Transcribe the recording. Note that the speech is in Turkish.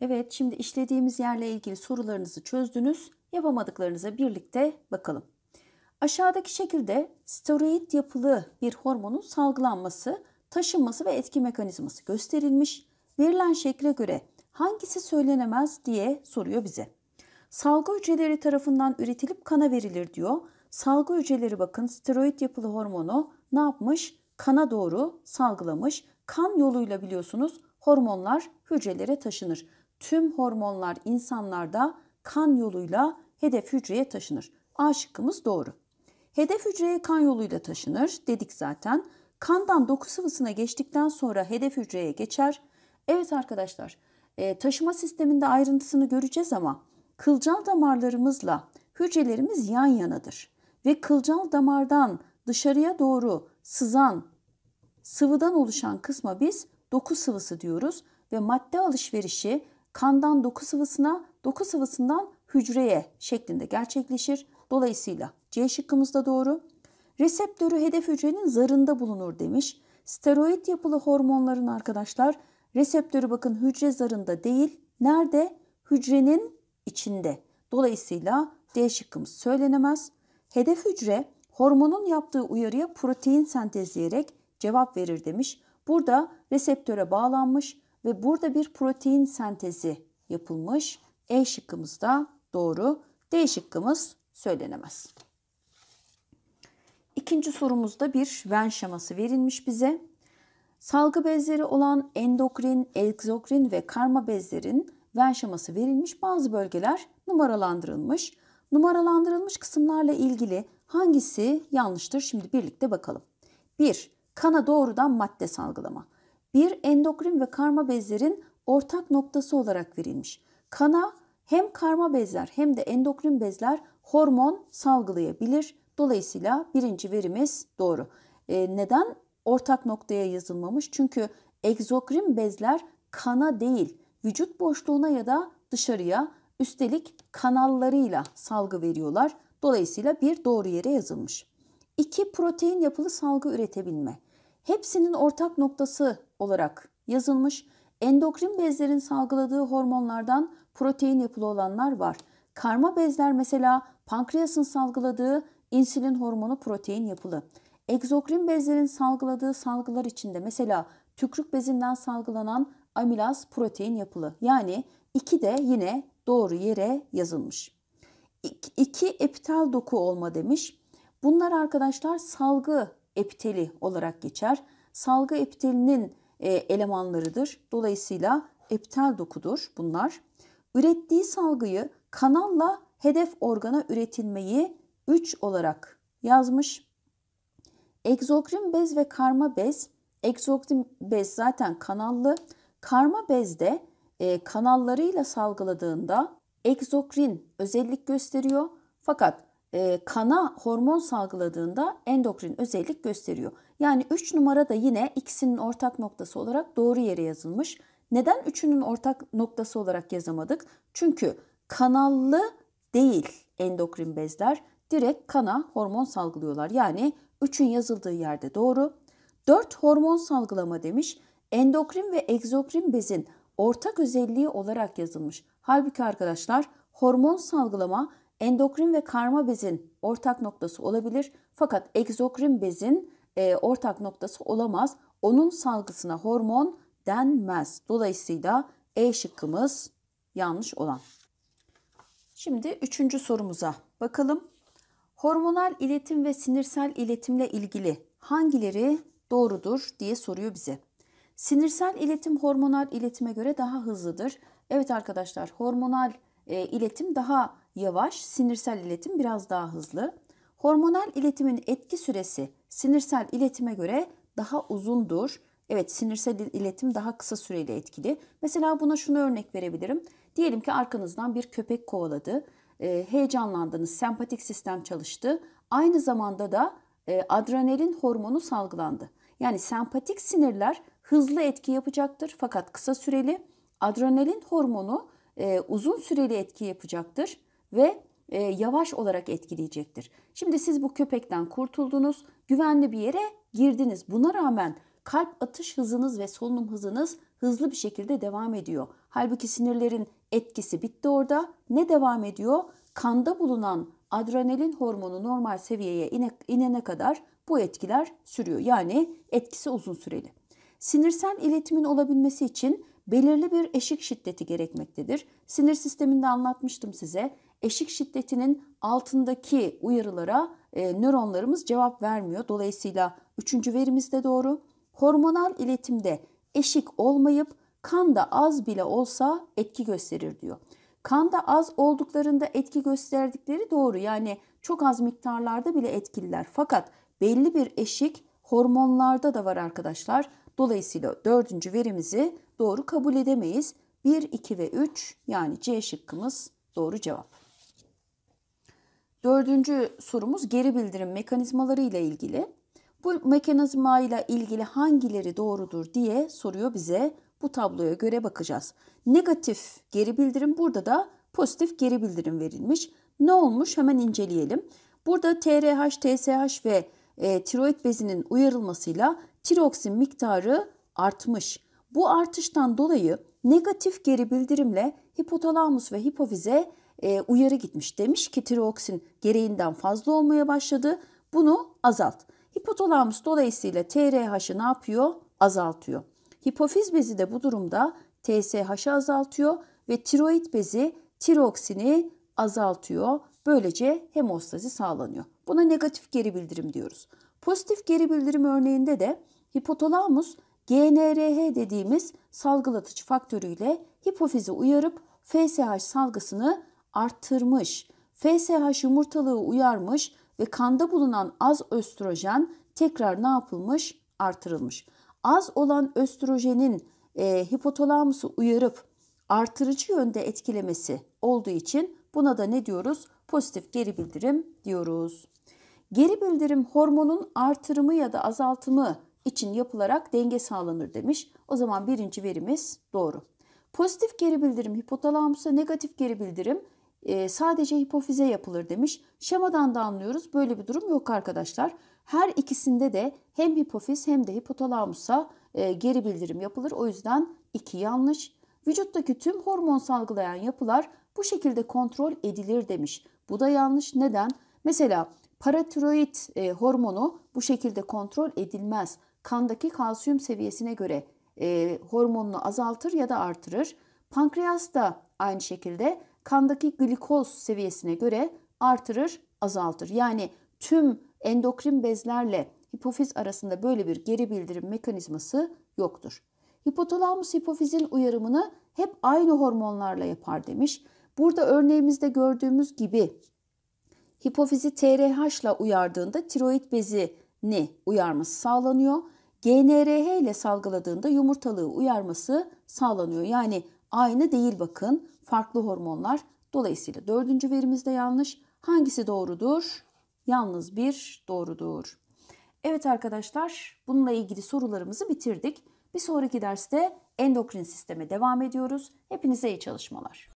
Evet, şimdi işlediğimiz yerle ilgili sorularınızı çözdünüz. Yapamadıklarınıza birlikte bakalım. Aşağıdaki şekilde steroid yapılı bir hormonun salgılanması, taşınması ve etki mekanizması gösterilmiş. Verilen şekle göre hangisi söylenemez diye soruyor bize. Salgı hücreleri tarafından üretilip kana verilir diyor. Salgı hücreleri bakın steroid yapılı hormonu ne yapmış? kana doğru salgılamış. Kan yoluyla biliyorsunuz hormonlar hücrelere taşınır. Tüm hormonlar insanlarda kan yoluyla hedef hücreye taşınır. A şıkkımız doğru. Hedef hücreye kan yoluyla taşınır dedik zaten. Kandan doku sıvısına geçtikten sonra hedef hücreye geçer. Evet arkadaşlar e, taşıma sisteminde ayrıntısını göreceğiz ama kılcal damarlarımızla hücrelerimiz yan yanadır. Ve kılcal damardan dışarıya doğru sızan Sıvıdan oluşan kısma biz doku sıvısı diyoruz ve madde alışverişi kandan doku sıvısına, doku sıvısından hücreye şeklinde gerçekleşir. Dolayısıyla C şıkkımız da doğru. Reseptörü hedef hücrenin zarında bulunur demiş. Steroid yapılı hormonların arkadaşlar reseptörü bakın hücre zarında değil, nerede? Hücrenin içinde. Dolayısıyla D şıkkımız söylenemez. Hedef hücre hormonun yaptığı uyarıya protein sentezleyerek cevap verir demiş. Burada reseptöre bağlanmış ve burada bir protein sentezi yapılmış. E şıkkımız da doğru. D şıkkımız söylenemez. İkinci sorumuzda bir ven şeması verilmiş bize. Salgı bezleri olan endokrin, egzokrin ve karma bezlerin ven şeması verilmiş. Bazı bölgeler numaralandırılmış. Numaralandırılmış kısımlarla ilgili hangisi yanlıştır? Şimdi birlikte bakalım. 1 kana doğrudan madde salgılama. Bir endokrin ve karma bezlerin ortak noktası olarak verilmiş. Kana hem karma bezler hem de endokrin bezler hormon salgılayabilir. Dolayısıyla birinci verimiz doğru. E, neden ortak noktaya yazılmamış? Çünkü egzokrin bezler kana değil, vücut boşluğuna ya da dışarıya üstelik kanallarıyla salgı veriyorlar. Dolayısıyla bir doğru yere yazılmış. İki protein yapılı salgı üretebilme. Hepsinin ortak noktası olarak yazılmış endokrin bezlerin salgıladığı hormonlardan protein yapılı olanlar var. Karma bezler mesela pankreasın salgıladığı insülin hormonu protein yapılı. Egzokrin bezlerin salgıladığı salgılar içinde mesela tükrük bezinden salgılanan amilaz protein yapılı. Yani iki de yine doğru yere yazılmış. İki epitel doku olma demiş. Bunlar arkadaşlar salgı epiteli olarak geçer. Salgı epitelinin e, elemanlarıdır. Dolayısıyla epitel dokudur bunlar. Ürettiği salgıyı kanalla hedef organa üretilmeyi 3 olarak yazmış. Egzokrin bez ve karma bez. Egzokrin bez zaten kanallı. Karma bezde e, kanallarıyla salgıladığında egzokrin özellik gösteriyor. Fakat e, kana hormon salgıladığında endokrin özellik gösteriyor. Yani 3 numara da yine ikisinin ortak noktası olarak doğru yere yazılmış. Neden üçünün ortak noktası olarak yazamadık? Çünkü kanallı değil endokrin bezler. Direkt kana hormon salgılıyorlar. Yani 3'ün yazıldığı yerde doğru. 4 hormon salgılama demiş. Endokrin ve egzokrin bezin ortak özelliği olarak yazılmış. Halbuki arkadaşlar hormon salgılama Endokrin ve karma bezin ortak noktası olabilir fakat egzokrin bezin e, ortak noktası olamaz. Onun salgısına hormon denmez. Dolayısıyla E şıkkımız yanlış olan. Şimdi üçüncü sorumuza bakalım. Hormonal iletim ve sinirsel iletimle ilgili hangileri doğrudur diye soruyor bize. Sinirsel iletim hormonal iletime göre daha hızlıdır. Evet arkadaşlar hormonal e, iletim daha yavaş, sinirsel iletim biraz daha hızlı. Hormonal iletimin etki süresi sinirsel iletime göre daha uzundur. Evet sinirsel iletim daha kısa süreyle etkili. Mesela buna şunu örnek verebilirim. Diyelim ki arkanızdan bir köpek kovaladı. Ee, heyecanlandınız, sempatik sistem çalıştı. Aynı zamanda da e, adrenalin hormonu salgılandı. Yani sempatik sinirler hızlı etki yapacaktır fakat kısa süreli. Adrenalin hormonu e, uzun süreli etki yapacaktır ve e, yavaş olarak etkileyecektir. Şimdi siz bu köpekten kurtuldunuz, güvenli bir yere girdiniz. Buna rağmen kalp atış hızınız ve solunum hızınız hızlı bir şekilde devam ediyor. Halbuki sinirlerin etkisi bitti orada. Ne devam ediyor? Kanda bulunan adrenalin hormonu normal seviyeye inene kadar bu etkiler sürüyor. Yani etkisi uzun süreli. Sinirsel iletimin olabilmesi için belirli bir eşik şiddeti gerekmektedir. Sinir sisteminde anlatmıştım size eşik şiddetinin altındaki uyarılara e, nöronlarımız cevap vermiyor. Dolayısıyla üçüncü verimiz de doğru. Hormonal iletimde eşik olmayıp kan da az bile olsa etki gösterir diyor. Kan da az olduklarında etki gösterdikleri doğru. Yani çok az miktarlarda bile etkililer. Fakat belli bir eşik hormonlarda da var arkadaşlar. Dolayısıyla dördüncü verimizi doğru kabul edemeyiz. 1, 2 ve 3 yani C şıkkımız doğru cevap. Dördüncü sorumuz geri bildirim mekanizmaları ile ilgili. Bu mekanizma ile ilgili hangileri doğrudur diye soruyor bize. Bu tabloya göre bakacağız. Negatif geri bildirim burada da pozitif geri bildirim verilmiş. Ne olmuş hemen inceleyelim. Burada TRH, TSH ve e, tiroid bezinin uyarılmasıyla tiroksin miktarı artmış. Bu artıştan dolayı negatif geri bildirimle hipotalamus ve hipofize e, uyarı gitmiş. Demiş ki tiroksin gereğinden fazla olmaya başladı. Bunu azalt. Hipotalamus dolayısıyla TRH'ı ne yapıyor? Azaltıyor. Hipofiz bezi de bu durumda TSH'ı azaltıyor ve tiroid bezi tiroksini azaltıyor. Böylece hemostazi sağlanıyor. Buna negatif geri bildirim diyoruz. Pozitif geri bildirim örneğinde de hipotalamus GNRH dediğimiz salgılatıcı faktörüyle hipofizi uyarıp FSH salgısını arttırmış. FSH yumurtalığı uyarmış ve kanda bulunan az östrojen tekrar ne yapılmış? Artırılmış. Az olan östrojenin e, hipotalamusu uyarıp artırıcı yönde etkilemesi olduğu için buna da ne diyoruz? Pozitif geri bildirim diyoruz. Geri bildirim hormonun artırımı ya da azaltımı için yapılarak denge sağlanır demiş. O zaman birinci verimiz doğru. Pozitif geri bildirim hipotalamusa, negatif geri bildirim ee, sadece hipofize yapılır demiş. Şemadan da anlıyoruz böyle bir durum yok arkadaşlar. Her ikisinde de hem hipofiz hem de hipotalamusa e, geri bildirim yapılır. O yüzden iki yanlış. Vücuttaki tüm hormon salgılayan yapılar bu şekilde kontrol edilir demiş. Bu da yanlış. Neden? Mesela paratiroid e, hormonu bu şekilde kontrol edilmez. Kandaki kalsiyum seviyesine göre e, hormonunu azaltır ya da artırır. Pankreas da aynı şekilde kandaki glikoz seviyesine göre artırır, azaltır. Yani tüm endokrin bezlerle hipofiz arasında böyle bir geri bildirim mekanizması yoktur. Hipotalamus hipofizin uyarımını hep aynı hormonlarla yapar demiş. Burada örneğimizde gördüğümüz gibi hipofizi TRH ile uyardığında tiroid bezini uyarması sağlanıyor. GNRH ile salgıladığında yumurtalığı uyarması sağlanıyor. Yani aynı değil bakın farklı hormonlar. Dolayısıyla dördüncü verimiz de yanlış. Hangisi doğrudur? Yalnız bir doğrudur. Evet arkadaşlar bununla ilgili sorularımızı bitirdik. Bir sonraki derste endokrin sisteme devam ediyoruz. Hepinize iyi çalışmalar.